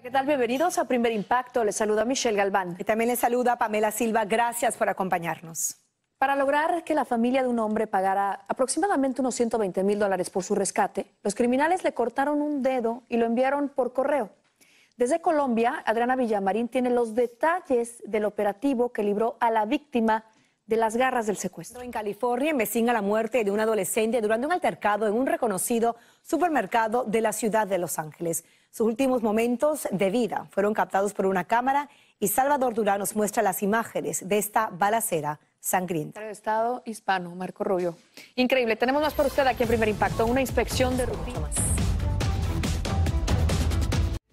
¿Qué tal? Bienvenidos a Primer Impacto. Les saluda Michelle Galván. Y también les saluda Pamela Silva. Gracias por acompañarnos. Para lograr que la familia de un hombre pagara aproximadamente unos 120 mil dólares por su rescate, los criminales le cortaron un dedo y lo enviaron por correo. Desde Colombia, Adriana Villamarín tiene los detalles del operativo que libró a la víctima de las garras del secuestro. En California investiga la muerte de un adolescente durante un altercado en un reconocido supermercado de la ciudad de Los Ángeles. Sus últimos momentos de vida fueron captados por una cámara y Salvador Durán nos muestra las imágenes de esta balacera sangrienta. El Estado hispano, Marco Rubio. Increíble. Tenemos más por usted aquí en Primer Impacto. Una inspección de rutina.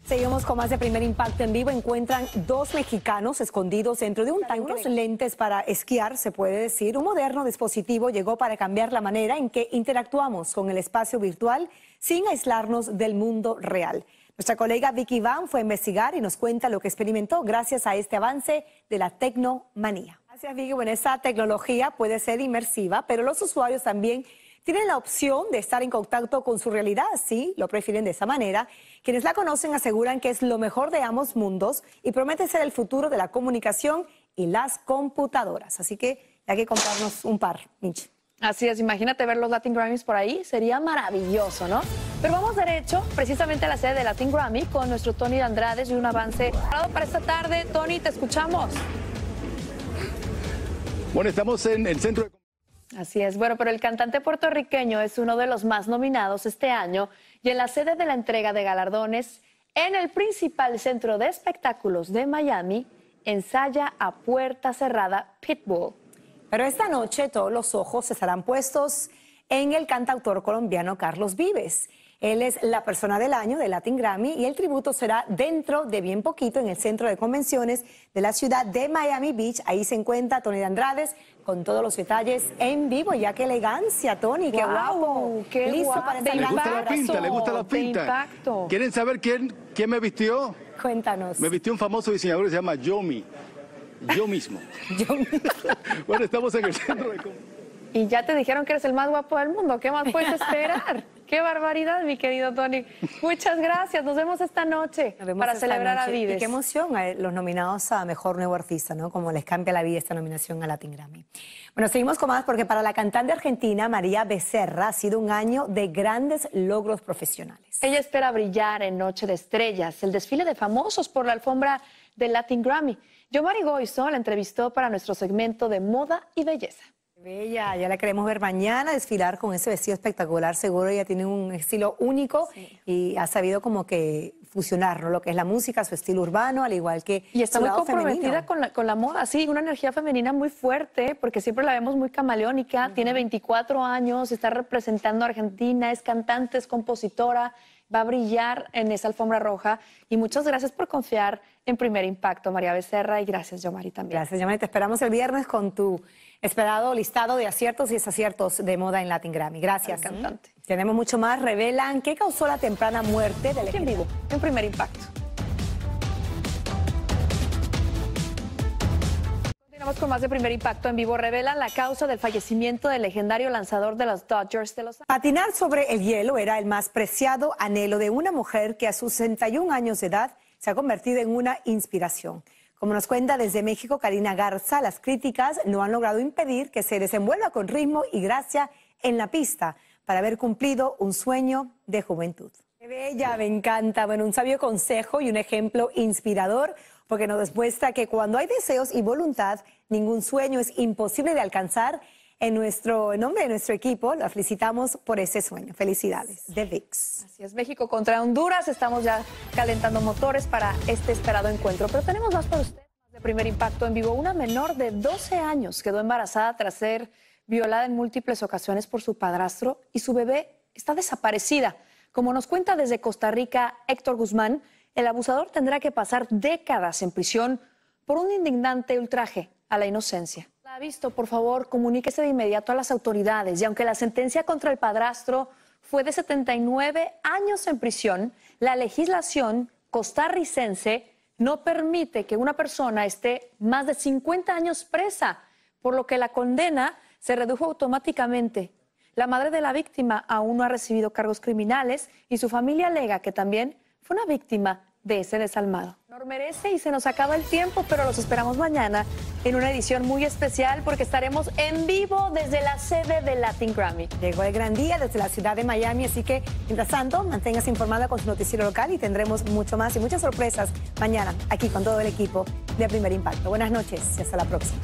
Seguimos con más de primer impacto en vivo. Encuentran dos mexicanos escondidos dentro de un tanque. Unos lentes para esquiar, se puede decir. Un moderno dispositivo llegó para cambiar la manera en que interactuamos con el espacio virtual sin aislarnos del mundo real. Nuestra colega Vicky Van fue a investigar y nos cuenta lo que experimentó gracias a este avance de la tecnomanía. Gracias, Vicky. Bueno, esa tecnología puede ser inmersiva, pero los usuarios también tienen la opción de estar en contacto con su realidad, sí, lo prefieren de esa manera. Quienes la conocen aseguran que es lo mejor de ambos mundos y promete ser el futuro de la comunicación y las computadoras. Así que hay que comprarnos un par, Minch. Así es, imagínate ver los Latin Grammys por ahí, sería maravilloso, ¿no? Pero vamos derecho precisamente a la sede de Latin Grammy con nuestro Tony de Andrades y un avance para esta tarde. Tony, te escuchamos. Bueno, estamos en el centro de... Así es, bueno, pero el cantante puertorriqueño es uno de los más nominados este año y en la sede de la entrega de galardones en el principal centro de espectáculos de Miami ensaya a puerta cerrada Pitbull. Pero esta noche todos los ojos estarán puestos en el cantautor colombiano Carlos Vives. Él es la persona del año de Latin Grammy y el tributo será dentro de bien poquito en el centro de convenciones de la ciudad de Miami Beach. Ahí se encuentra Tony de Andrades con todos los detalles en vivo. Ya qué elegancia, Tony, qué guapo. Qué guapo. Le gusta la pinta, le gusta la pinta. ¿Quieren saber quién, quién me vistió? Cuéntanos. Me vistió un famoso diseñador que se llama Yomi. Yo mismo. Yo mismo. bueno, estamos en el centro de... convenciones. Y ya te dijeron que eres el más guapo del mundo. ¿Qué más puedes esperar? Qué barbaridad, mi querido Tony. Muchas gracias. Nos vemos esta noche para celebrar a Vives. Y qué emoción eh, los nominados a Mejor Nuevo Artista, ¿no? Como les cambia la vida esta nominación a Latin Grammy. Bueno, seguimos con más porque para la cantante argentina María Becerra ha sido un año de grandes logros profesionales. Ella espera brillar en Noche de Estrellas, el desfile de famosos por la alfombra del Latin Grammy. Yomari Goizo la entrevistó para nuestro segmento de moda y belleza. Bella, ya la queremos ver mañana desfilar con ese vestido espectacular. Seguro ella tiene un estilo único y ha sabido como que fusionar lo que es la música, su estilo urbano, al igual que. está muy comprometida con la, con la, moda, sí, una energía femenina muy fuerte, porque siempre la vemos muy camaleónica. Tiene 24 años, está representando a Argentina, es cantante, es compositora va a brillar en esa alfombra roja. Y muchas gracias por confiar en Primer Impacto, María Becerra, y gracias, Yomari, también. Gracias, Yomari. Te esperamos el viernes con tu esperado listado de aciertos y desaciertos de moda en Latin Grammy. Gracias. cantante. Tenemos mucho más. Revelan qué causó la temprana muerte del vivo, en Primer Impacto. Estamos con más de primer impacto en vivo. Revelan la causa del fallecimiento del legendario lanzador de los Dodgers de Los Ángeles. Patinar sobre el hielo era el más preciado anhelo de una mujer que a sus 61 años de edad se ha convertido en una inspiración. Como nos cuenta desde México Karina Garza, las críticas no han logrado impedir que se desenvuelva con ritmo y gracia en la pista para haber cumplido un sueño de juventud. Qué bella, me encanta. Bueno, un sabio consejo y un ejemplo inspirador porque nos demuestra que cuando hay deseos y voluntad, Ningún sueño es imposible de alcanzar. En nuestro nombre de nuestro equipo, la felicitamos por ese sueño. Felicidades, de VIX. Así es, México contra Honduras. Estamos ya calentando motores para este esperado encuentro. Pero tenemos más para usted de primer impacto en vivo. Una menor de 12 años quedó embarazada tras ser violada en múltiples ocasiones por su padrastro y su bebé está desaparecida. Como nos cuenta desde Costa Rica Héctor Guzmán, el abusador tendrá que pasar décadas en prisión por un indignante ultraje a la inocencia. La ha visto, por favor, comuníquese de inmediato a las autoridades. Y aunque la sentencia contra el padrastro fue de 79 años en prisión, la legislación costarricense no permite que una persona esté más de 50 años presa, por lo que la condena se redujo automáticamente. La madre de la víctima aún no ha recibido cargos criminales y su familia alega que también fue una víctima de ese desalmado. Nos merece y se nos acaba el tiempo, pero los esperamos mañana en una edición muy especial porque estaremos en vivo desde la sede de Latin Grammy. Llegó el gran día desde la ciudad de Miami, así que mientras tanto, manténgase informada con su noticiero local y tendremos mucho más y muchas sorpresas mañana aquí con todo el equipo de Primer Impacto. Buenas noches y hasta la próxima.